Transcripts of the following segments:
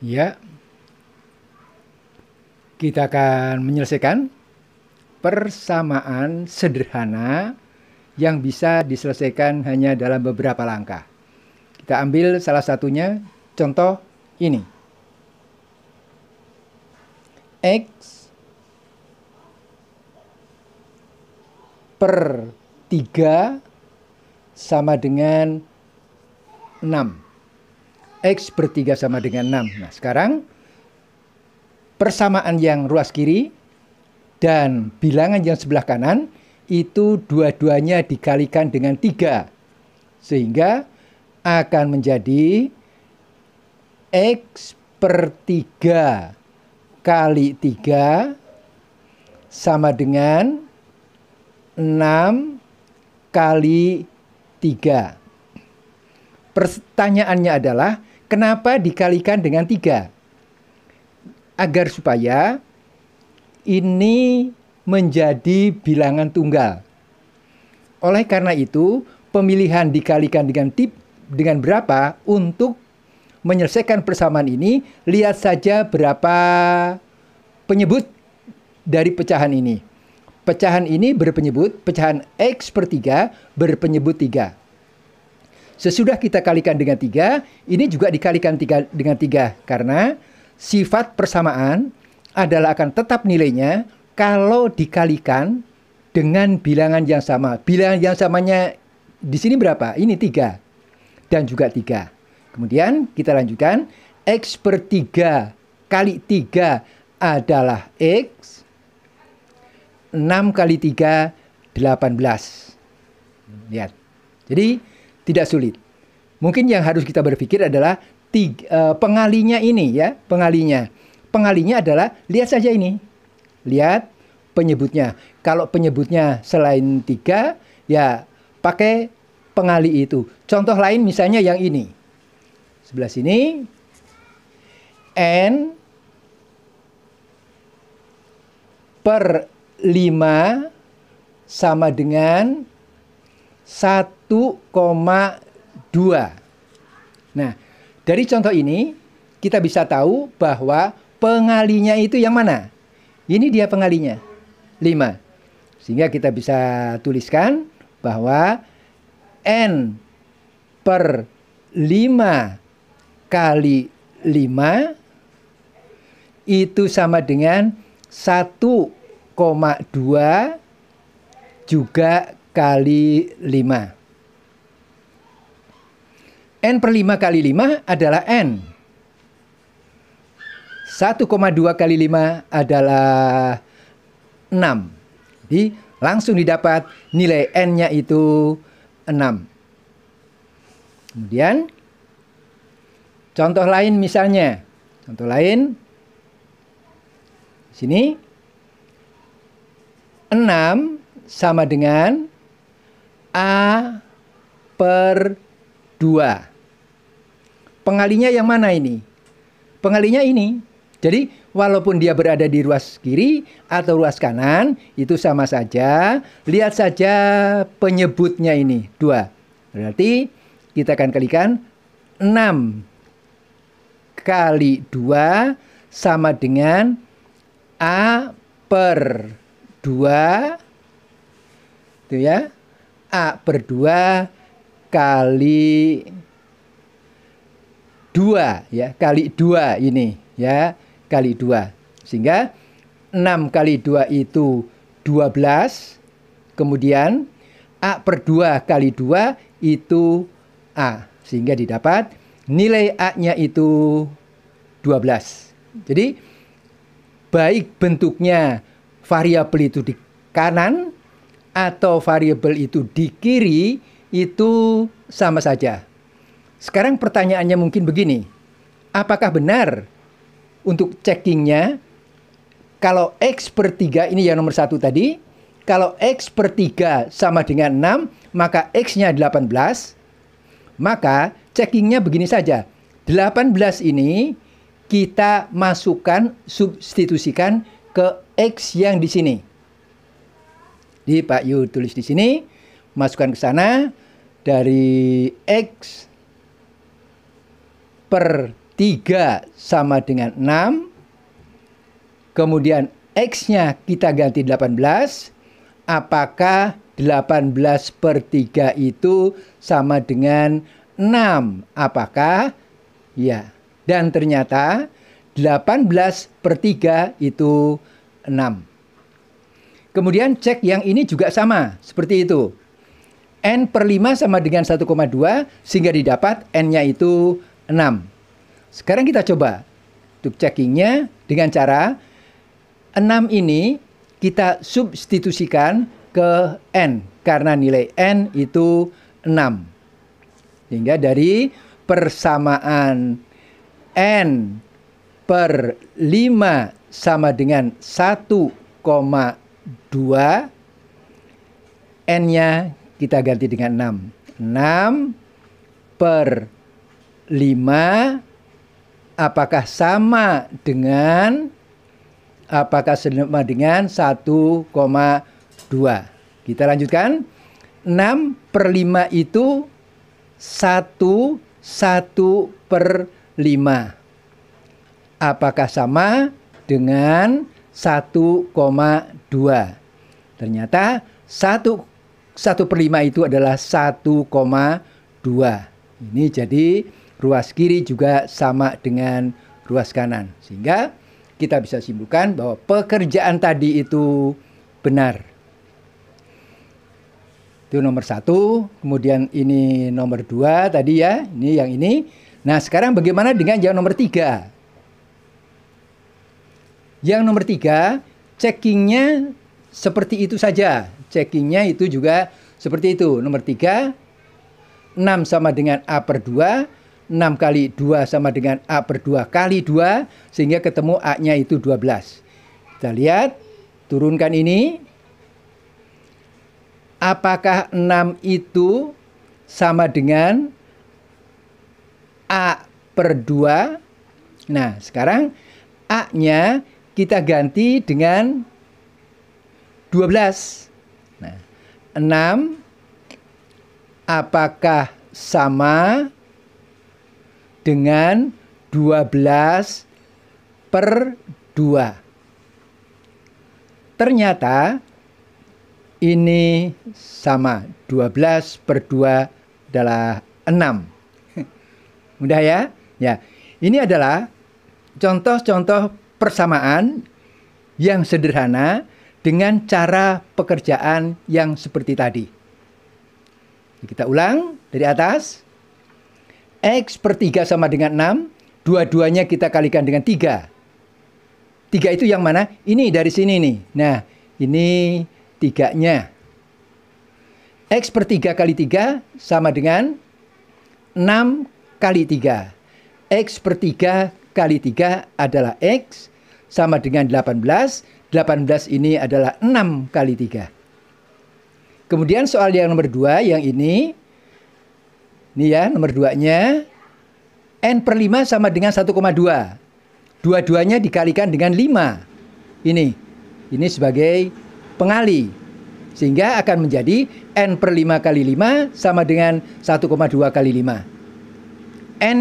Ya, kita akan menyelesaikan persamaan sederhana yang bisa diselesaikan hanya dalam beberapa langkah. Kita ambil salah satunya, contoh ini. X per 3 sama dengan 6. X per 3 sama dengan 6. Nah sekarang persamaan yang ruas kiri dan bilangan yang sebelah kanan itu dua-duanya dikalikan dengan 3. Sehingga akan menjadi X per 3 kali 3 sama dengan 6 kali 3. Pertanyaannya adalah Kenapa dikalikan dengan tiga? Agar supaya ini menjadi bilangan tunggal. Oleh karena itu, pemilihan dikalikan dengan tip dengan berapa untuk menyelesaikan persamaan ini, lihat saja berapa penyebut dari pecahan ini. Pecahan ini berpenyebut, pecahan X per 3 berpenyebut 3. Sesudah kita kalikan dengan tiga, ini juga dikalikan tiga dengan tiga karena sifat persamaan adalah akan tetap nilainya kalau dikalikan dengan bilangan yang sama. Bilangan yang samanya di sini berapa? Ini tiga dan juga tiga. Kemudian kita lanjutkan x per tiga kali tiga adalah x. 6 kali 3 18. Lihat. Jadi tidak sulit. Mungkin yang harus kita berpikir adalah tiga, uh, eh, pengalinya ini ya, pengalinya. Pengalinya adalah lihat saja ini. Lihat penyebutnya. Kalau penyebutnya selain tiga, ya pakai pengali itu. Contoh lain misalnya yang ini. Sebelah sini. N per 5 sama dengan 1,2. Nah, dari contoh ini kita bisa tahu bahwa pengalinya itu yang mana? Ini dia pengalinya. 5. Sehingga kita bisa tuliskan bahwa N per 5 kali 5 itu sama dengan 1,2 juga kali 5. N per 5 kali 5 adalah N. 1,2 kali 5 adalah 6. Jadi langsung didapat nilai N-nya itu 6. Kemudian contoh lain misalnya. Contoh lain. Sini. 6 sama dengan A per 2. Pengalinya yang mana ini? Pengalinya ini. Jadi walaupun dia berada di ruas kiri atau ruas kanan, itu sama saja. Lihat saja penyebutnya ini, 2. Berarti kita akan kalikan 6 kali 2 sama dengan A per 2. Itu ya. A per 2 kali 2 ya kali 2 ini ya kali 2. sehingga 6 kali 2 itu 12 kemudian A per 2 kali 2 itu A sehingga didapat nilai A-nya itu 12 jadi baik bentuknya variabel itu di kanan atau variabel itu di kiri itu sama saja. Sekarang pertanyaannya mungkin begini, apakah benar untuk checkingnya kalau X per 3 ini yang nomor satu tadi, kalau X per 3 sama dengan 6, maka X-nya 18, maka checkingnya begini saja. 18 ini kita masukkan, substitusikan ke X yang di sini. Jadi Pak Yu tulis di sini, masukkan ke sana dari X per 3 sama dengan 6. Kemudian X-nya kita ganti 18. Apakah 18 per 3 itu sama dengan 6? Apakah? Ya. Dan ternyata 18 per 3 itu 6. Kemudian cek yang ini juga sama, seperti itu. N per 5 sama dengan 1,2 sehingga didapat N-nya itu 6. Sekarang kita coba untuk checkingnya dengan cara 6 ini kita substitusikan ke N karena nilai N itu 6. Sehingga dari persamaan N per 5 sama dengan 1, 2 N-nya kita ganti dengan 6. 6 per 5 apakah sama dengan apakah sama dengan 1,2. Kita lanjutkan. 6 per 5 itu 1, 1 per 5. Apakah sama dengan 1,2. Ternyata 1 1 per 5 itu adalah 1,2. Ini jadi ruas kiri juga sama dengan ruas kanan. Sehingga kita bisa simpulkan bahwa pekerjaan tadi itu benar. Itu nomor satu, kemudian ini nomor dua tadi ya, ini yang ini. Nah sekarang bagaimana dengan yang nomor tiga? Yang nomor tiga, checkingnya seperti itu saja. Checkingnya itu juga seperti itu. Nomor tiga, 6 sama dengan A per 2. 6 kali 2 sama dengan A per 2 kali 2. Sehingga ketemu A-nya itu 12. Kita lihat. Turunkan ini. Apakah 6 itu sama dengan A per 2? Nah, sekarang A-nya kita ganti dengan 12. Nah, 6 apakah sama dengan 12 per 2? Ternyata ini sama 12 per 2 adalah 6. Mudah ya? Ya. Ini adalah contoh-contoh persamaan yang sederhana dengan cara pekerjaan yang seperti tadi. Kita ulang dari atas. X per 3 sama dengan 6. Dua-duanya kita kalikan dengan 3. 3 itu yang mana? Ini dari sini nih. Nah, ini 3-nya. X per 3 kali 3 sama dengan 6 kali 3. X per 3 kali 3 adalah X sama dengan 18. 18 ini adalah 6 kali 3. Kemudian soal yang nomor 2 yang ini. Ini ya nomor 2-nya. N per 5 sama dengan 1,2. Dua-duanya dikalikan dengan 5. Ini. Ini sebagai pengali. Sehingga akan menjadi N per 5 kali 5 sama dengan 1,2 kali 5. N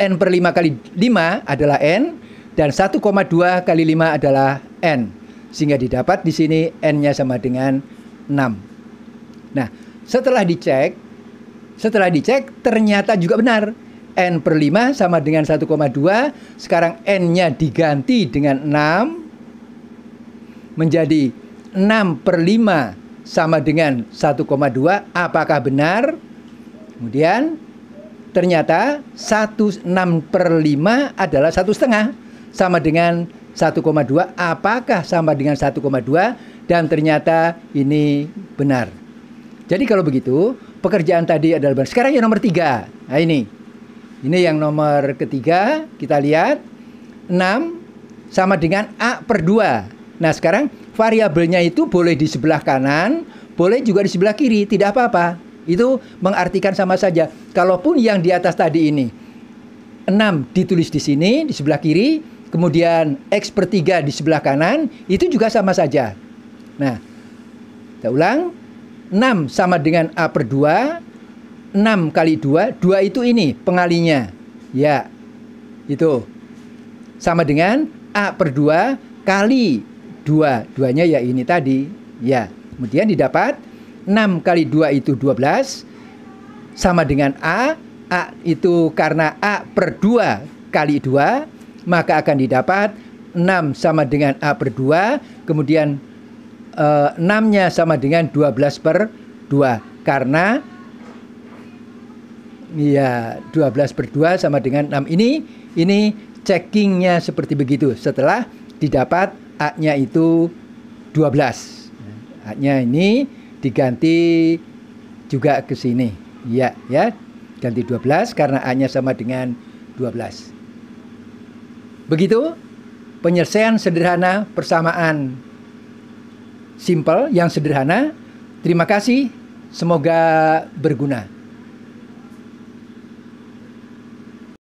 N per 5 kali 5 adalah N dan 1,2 kali 5 adalah N. Sehingga didapat di sini N-nya sama dengan 6. Nah, setelah dicek, setelah dicek ternyata juga benar. N per 5 sama dengan 1,2. Sekarang N-nya diganti dengan 6. Menjadi 6 per 5 sama dengan 1,2. Apakah benar? Kemudian ternyata 16 per 5 adalah satu setengah sama dengan 1,2 apakah sama dengan 1,2 dan ternyata ini benar jadi kalau begitu pekerjaan tadi adalah benar sekarang yang nomor tiga nah ini ini yang nomor ketiga kita lihat 6 sama dengan A per 2 nah sekarang variabelnya itu boleh di sebelah kanan boleh juga di sebelah kiri tidak apa-apa itu mengartikan sama saja kalaupun yang di atas tadi ini 6 ditulis di sini di sebelah kiri kemudian X per 3 di sebelah kanan, itu juga sama saja. Nah, kita ulang. 6 sama dengan A per 2. 6 kali 2, 2 itu ini pengalinya. Ya, itu. Sama dengan A per 2 kali 2. Duanya ya ini tadi. Ya, kemudian didapat 6 kali 2 itu 12. Sama dengan A. A itu karena A per 2 kali 2 maka akan didapat 6 sama dengan A per 2, kemudian eh, 6-nya sama dengan 12 per 2. Karena ya 12 per 2 sama dengan 6 ini, ini checkingnya seperti begitu. Setelah didapat A-nya itu 12. A-nya ini diganti juga ke sini. Ya, ya. Ganti 12 karena A-nya sama dengan 12. Begitu penyelesaian sederhana persamaan simple yang sederhana. Terima kasih, semoga berguna.